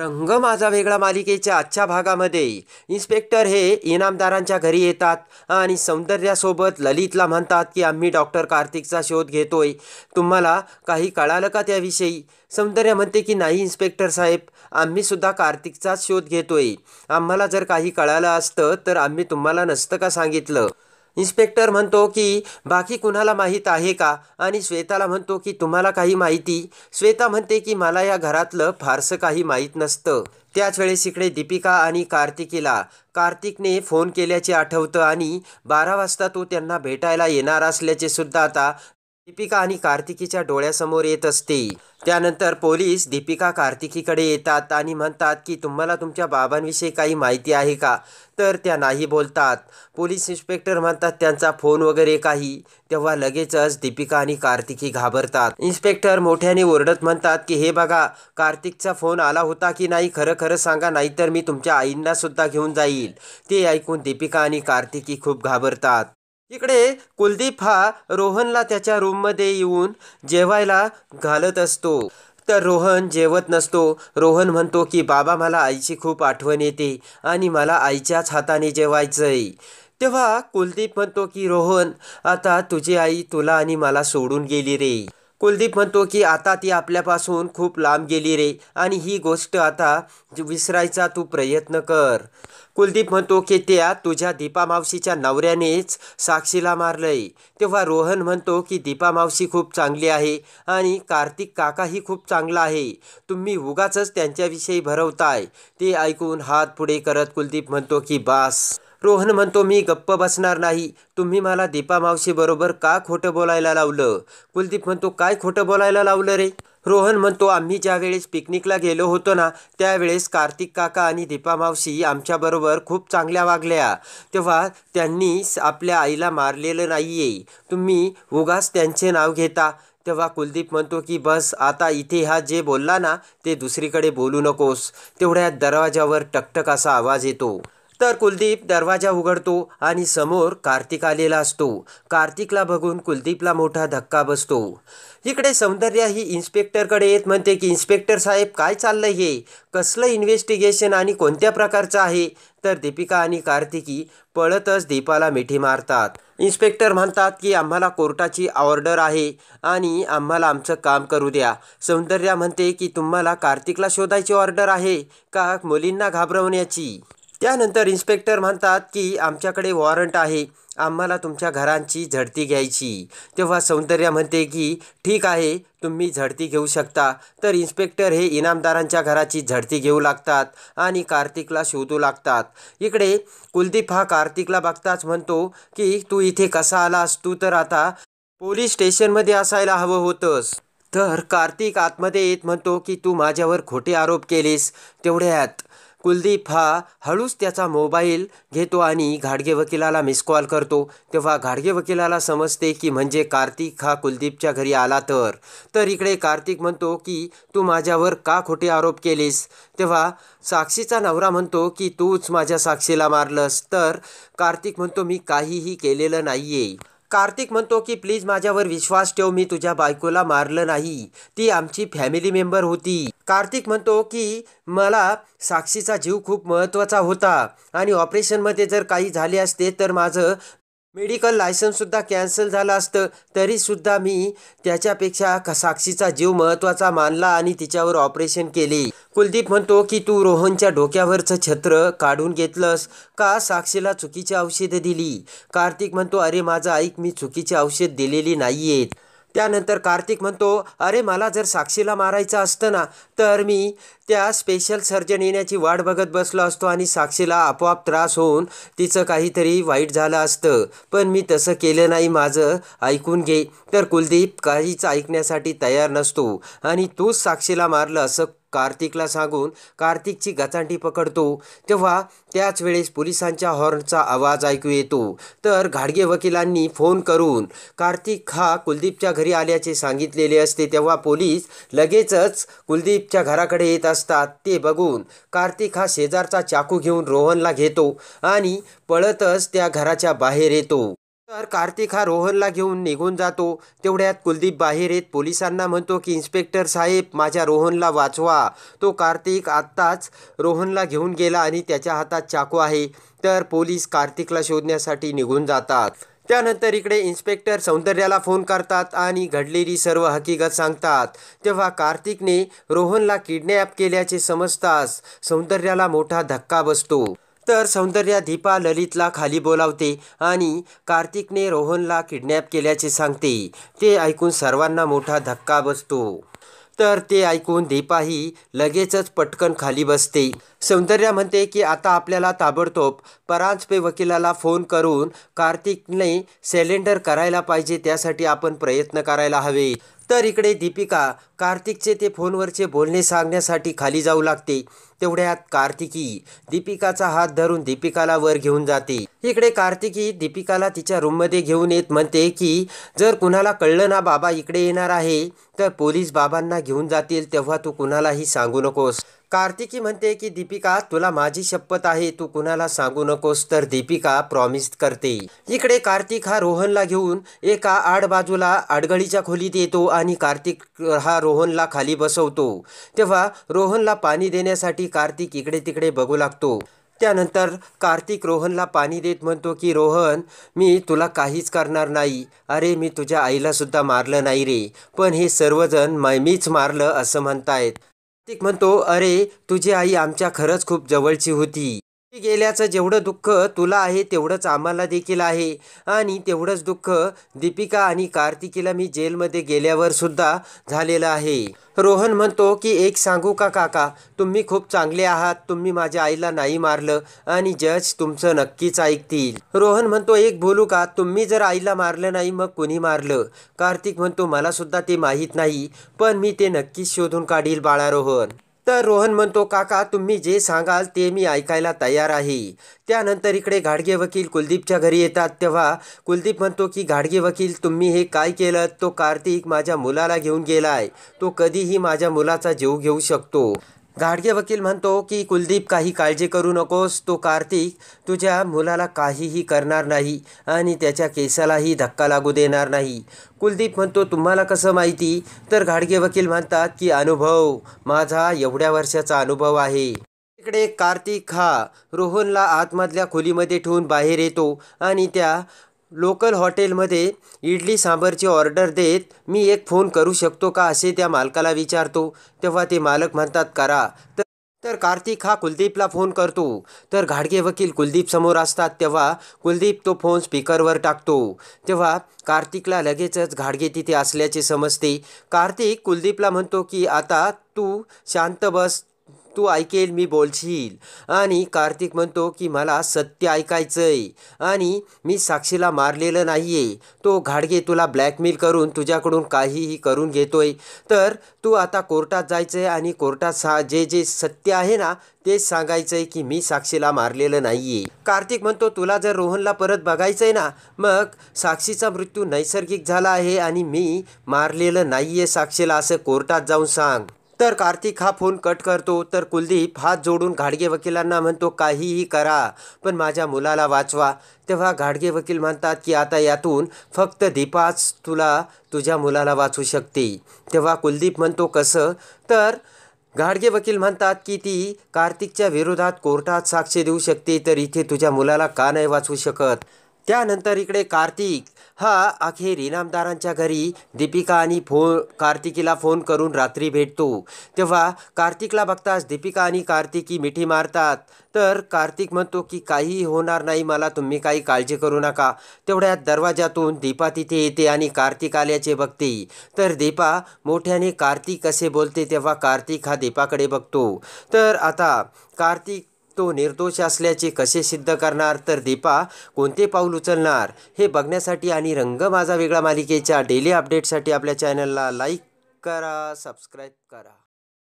रंग माझा वेगळा मालिकेच्या आजच्या भागामध्ये इन्स्पेक्टर हे इनामदारांच्या घरी येतात आणि सौंदर्यासोबत ललितला म्हणतात की आम्ही डॉक्टर कार्तिकचा शोध घेतोय तुम्हाला काही कळालं का त्याविषयी सौंदर्य म्हणते की नाही इन्स्पेक्टर साहेब आम्हीसुद्धा कार्तिकचाच शोध घेतोय आम्हाला जर काही कळालं असतं तर आम्ही तुम्हाला नसतं का सांगितलं इन्स्पेक्टर म्हणतो की बाकी कुणाला माहीत आहे का आणि श्वेताला म्हणतो की तुम्हाला काही माहिती श्वेता म्हणते की मला या घरातलं फारसं काही माहीत नसतं त्याच वेळेस इकडे दीपिका आणि कार्तिकीला कार्तिकने फोन केल्याचे आठवतं आणि बारा वाजता तो त्यांना भेटायला येणार असल्याचे सुद्धा आता दीपिका आणि कार्तिकीच्या डोळ्यासमोर येत असते त्यानंतर पोलीस दीपिका कार्तिकीकडे येतात आणि म्हणतात की तुम्हाला तुमच्या बाबांविषयी काही माहिती आहे का तर त्या नाही बोलतात पोलीस इन्स्पेक्टर म्हणतात त्यांचा फोन वगैरे काही तेव्हा लगेचच दीपिका आणि कार्तिकी घाबरतात इन्स्पेक्टर मोठ्याने ओरडत म्हणतात की हे बघा कार्तिकचा फोन आला होता की नाही खरं खरं सांगा नाहीतर मी तुमच्या आईंना सुद्धा घेऊन जाईल ते ऐकून दीपिका आणि कार्तिकी खूप घाबरतात इकडे कुलदीप हा रोहनला त्याच्या रूममध्ये येऊन जेवायला घालत असतो तर रोहन जेवत नसतो रोहन म्हणतो की बाबा मला आईची खूप आठवण येते आणि मला आईच्याच हाताने जेवायचंय तेव्हा कुलदीप म्हणतो की रोहन आता तुझी आई तुला आणि मला सोडून गेली रे कुलदीप म्हणतो की आता ती आपल्यापासून खूप लांब गेली रे आणि ही गोष्ट आता विसरायचा तू प्रयत्न कर कुलदीप म्हणतो की त्या तुझ्या दीपा मावशीच्या नवऱ्यानेच साक्षीला मारलंय तेव्हा रोहन म्हणतो की दीपा मावशी खूप चांगली आहे आणि कार्तिक काकाही खूप चांगला आहे तुम्ही उगाच त्यांच्याविषयी भरवताय ते ऐकून हात पुढे करत कुलदीप म्हणतो की बास रोहन म्हणतो मी गप्प बसणार नाही तुम्ही मला दीपा मावशीबरोबर का खोटं बोलायला लावलं कुलदीप म्हणतो काय खोटं बोलायला लावलं रे रोहन म्हणतो आम्ही ज्यावेळेस पिकनिकला गेलो होतो ना त्यावेळेस कार्तिक काका आणि दीपा मावशी आमच्याबरोबर खूप चांगल्या वागल्या तेव्हा त्यांनी आपल्या आईला मारलेलं नाही तुम्ही उगाच त्यांचे नाव घेता तेव्हा कुलदीप म्हणतो की बस आता इथे हा जे बोलला ना ते दुसरीकडे बोलू नकोस तेवढ्या दरवाजावर टकटक असा आवाज येतो तर कुलदीप दरवाजा उघडतो आणि समोर कार्तिक आलेला असतो कार्तिकला बघून कुलदीपला मोठा धक्का बसतो इकडे सौंदर्या ही इन्स्पेक्टरकडे येत म्हणते की इन्स्पेक्टर साहेब काय चाललंय हे कसलं इन्व्हेस्टिगेशन आणि कोणत्या प्रकारचं आहे तर दीपिका आणि कार्तिकी पळतच दीपाला मिठी मारतात इन्स्पेक्टर म्हणतात की आम्हाला कोर्टाची ऑर्डर आहे आणि आम्हाला आमचं काम करू द्या सौंदर्या म्हणते की तुम्हाला कार्तिकला शोधायची ऑर्डर आहे का मुलींना घाबरवण्याची त्यानंतर इन्स्पेक्टर म्हणतात की आमच्याकडे वॉरंट आहे आम्हाला तुमच्या घरांची झडती घ्यायची तेव्हा सौंदर्या म्हणते की ठीक आहे तुम्ही झडती घेऊ शकता तर इन्स्पेक्टर हे इनामदारांच्या घराची झडती घेऊ लागतात आणि कार्तिकला शोधू लागतात इकडे कुलदीप हा कार्तिकला बघताच म्हणतो की तू इथे कसा आलास तू तर आता पोलीस स्टेशनमध्ये असायला हवं होतंस तर कार्तिक आतमध्ये येत म्हणतो की तू माझ्यावर खोटे आरोप केलेस तेवढ्यात कुलदीप हा हळूच त्याचा मोबाईल घेतो आणि घाडगे वकिलाला मिस कॉल करतो तेव्हा घाडगे वकिलाला समजते की म्हणजे कार्तिक हा कुलदीपच्या घरी आला तर तर इकडे कार्तिक म्हणतो की तू माझ्यावर का खोटे आरोप केलीस तेव्हा साक्षीचा नवरा म्हणतो की तूच माझ्या साक्षीला मारलंस तर कार्तिक म्हणतो मी काहीही केलेलं नाही आहे कार्तिक म्हणतो की प्लीज माझ्यावर विश्वास ठेव मी तुझ्या बायकोला मारलं नाही ती आमची फॅमिली मेंबर होती कार्तिक म्हणतो की मला साक्षीचा जीव खूप महत्त्वाचा होता आणि ऑपरेशनमध्ये जर काही झाले असते तर माझं मेडिकल सुद्धा कॅन्सल झालं असतं तरीसुद्धा मी त्याच्यापेक्षा साक्षीचा जीव महत्त्वाचा मानला आणि तिच्यावर ऑपरेशन केले कुलदीप म्हणतो की तू रोहनच्या डोक्यावरचं छत्र काढून घेतलंस का साक्षीला चुकीची औषधं दिली कार्तिक म्हणतो अरे माझं ऐक मी चुकीची औषध दिलेली नाही त्यानंतर कार्तिक म्हणतो अरे मला जर साक्षीला मारायचं असतं ना तर मी त्या स्पेशल सर्जन येण्याची वाट बघत बसलो असतो आणि साक्षीला आपोआप त्रास होऊन तिचं काहीतरी वाईट झालं असतं पण मी तसं केलं नाही माझं ऐकून घे तर कुलदीप काहीच ऐकण्यासाठी तयार नसतो आणि तूच साक्षीला मारलं असं कार्तिकला सांगून कार्तिकची गचांडी पकडतो तेव्हा त्याच वेळेस पोलिसांच्या हॉर्नचा आवाज ऐकू येतो तर घाडगे वकिलांनी फोन करून कार्तिक हा कुलदीपच्या घरी आल्याचे सांगितलेले असते तेव्हा पोलीस लगेचच कुलदीपच्या घराकडे येत असतात ते बघून कार्तिक हा शेजारचा चाकू घेऊन रोहनला घेतो आणि पळतच त्या घराच्या बाहेर येतो तर कार्तिक हा रोहनला घेऊन निघून जातो तेवढ्यात कुलदीप बाहेर येत पोलिसांना म्हणतो की इन्स्पेक्टर साहेब माझ्या रोहनला वाचवा तो कार्तिक आत्ताच रोहनला घेऊन गेला आणि त्याच्या हातात चाकू आहे तर पोलीस कार्तिकला शोधण्यासाठी निघून जातात त्यानंतर इकडे इन्स्पेक्टर सौंदर्याला फोन करतात आणि घडलेली सर्व हकीकत सांगतात तेव्हा कार्तिकने रोहनला किडनॅप केल्याचे समजताच सौंदर्याला मोठा धक्का बसतो तर सौंदर्या दीपा ललितला खाली बोलावते आणि कार्तिकने रोहनला किडनॅप केल्याचे सांगते ते ऐकून सर्वांना मोठा धक्का बसतो तर ते ऐकून दीपाही लगेचच पटकन खाली बसते सौंदर्या म्हणते की आता आपल्याला ताबडतोब परांजपे वकिलाला फोन करून कार्तिकने सिलेंडर करायला पाहिजे त्यासाठी आपण प्रयत्न करायला हवे तर इकडे दीपिका कार्तिकचे ते फोनवरचे बोलणे सांगण्यासाठी खाली जाऊ लागते तेवढ्यात कार्तिकी दीपिकाचा हात धरून दीपिकाला वर घेऊन जाते इकडे कार्तिकी दीपिकाला तिच्या रूममध्ये घेऊन येत म्हणते की जर कुणाला कळलं ना बाबा इकडे येणार आहे तर पोलीस बाबांना घेऊन जातील तेव्हा तू कुणालाही सांगू नकोस कार्तिकी म्हणते की दीपिका तुला माझी शपथ आहे तू कुणाला सांगू नकोस तर दीपिका प्रॉमिस करते इकडे कार्तिक हा रोहनला घेऊन एका आड बाजूला आडगळीच्या खोलीत येतो आणि कार्तिक हा रोहनला खाली बसवतो तेव्हा रोहनला पाणी देण्यासाठी कार्तिक इकडे तिकडे बघू लागतो त्यानंतर कार्तिक रोहनला पाणी देत म्हणतो की रोहन मी तुला काहीच करणार नाही अरे मी तुझ्या आईलासुद्धा मारलं नाही रे पण हे सर्वजण मीच मारलं असं म्हणतायत म्हणतो, अरे तुझी आई आमच्या खरंच खूप जवळची होती गेल्याचं जेवढं दुःख तुला आहे तेवढंच आम्हाला देखील आहे आणि तेवढंच दुःख दीपिका आणि कार्तिकीला मी जेलमध्ये गेल्यावर सुद्धा झालेलं आहे रोहन म्हणतो की एक सांगू का काका तुम्ही खूप चांगले आहात तुम्ही माझ्या आईला नाही मारलं आणि जज तुमचं नक्कीच ऐकतील रोहन म्हणतो एक बोलू का तुम्ही जर आईला मारलं नाही मग कुणी मारलं कार्तिक म्हणतो मला सुद्धा ते माहीत नाही पण मी ते नक्कीच शोधून काढील बाळा रोहन तर रोहन म्हणतो काका तुम्ही जे सांगाल ते मी ऐकायला तयार आहे त्यानंतर इकडे घाडगे वकील कुलदीपच्या घरी येतात तेव्हा कुलदीप म्हणतो की घाडगे वकील तुम्ही हे काय केलं तो कार्तिक माझ्या मुलाला घेऊन गेलाय तो कधीही माझ्या मुलाचा जीव घेऊ शकतो घाडगे वकील म्हणतो की कुलदीप काही काळजी करू नकोस तो कार्तिक तुझ्या मुलाला काहीही करणार नाही आणि त्याच्या केसालाही धक्का लागू देणार नाही कुलदीप म्हणतो तुम्हाला कसं माहिती तर घाडगे वकील म्हणतात की अनुभव माझा एवढ्या वर्षाचा अनुभव आहे इकडे कार्तिक हा रोहनला आतमधल्या खोलीमध्ये ठेवून बाहेर येतो आणि त्या लोकल हॉटेलमध्ये इडली सांबरची ऑर्डर देत मी एक फोन करू शकतो का असे त्या मालकाला विचारतो तेव्हा ते मालक म्हणतात करा तर तर कार्तिक हा कुलदीपला फोन करतो तर घाडगे वकील कुलदीप समोर असतात तेव्हा कुलदीप तो फोन स्पीकरवर टाकतो तेव्हा कार्तिकला लगेचच घाडगे तिथे असल्याचे समजते कार्तिक कुलदीपला म्हणतो की आता तू शांत बस तू ऐकेल मी बोलशील आणि कार्तिक म्हणतो की मला सत्य ऐकायचंय आणि मी साक्षीला मारलेलं नाही आहे तो घाडगे तुला ब्लॅकमेल करून तुझ्याकडून काहीही करून घेतोय तर तू आता कोर्टात जायचं आहे आणि कोर्टात सा जे जे सत्य आहे ना तेच सांगायचंय की मी साक्षीला मारलेलं नाही आहे कार्तिक म्हणतो तुला जर रोहनला परत बघायचं आहे ना मग साक्षीचा मृत्यू नैसर्गिक झाला आहे आणि मी मारलेलं नाही आहे साक्षीला असं कोर्टात जाऊन सांग तर कार्तिक हा फोन कट करतो तर कुलदीप हात जोडून घाडगे वकिलांना म्हणतो काहीही करा पण माझ्या मुलाला वाचवा तेव्हा घाडगे वकील म्हणतात की आता यातून फक्त दीपाच तुला तुझ्या मुलाला वाचू शकते तेव्हा कुलदीप म्हणतो कसं तर घाडगे वकील म्हणतात की ती कार्तिकच्या विरोधात कोर्टात साक्ष देऊ शकते तर इथे तुझ्या मुलाला का नाही वाचवू शकत त्यानंतर इकडे कार्तिक हा अखेर इनामदारांच्या घरी दीपिका आणि फो कार्तिकीला फोन करून रात्री भेटतो तेव्हा कार्तिकला बघताच दीपिका आणि कार्तिकी मिठी मारतात तर कार्तिक म्हणतो की काहीही होणार नाही मला तुम्ही काही काळजी करू नका तेवढ्यात दरवाजातून दीपा तिथे येते आणि कार्तिक आल्याचे बघते तर दीपा मोठ्याने कार्तिक असे बोलते तेव्हा कार्तिक हा दीपाकडे बघतो तर आता कार्तिक तो निर्दोष असल्याचे कसे सिद्ध करणार तर दीपा कोणते पाऊल उचलणार हे बघण्यासाठी आणि रंग माझा वेगळा मालिकेच्या डेली अपडेटसाठी आपल्या चॅनलला लाईक करा सबस्क्राईब करा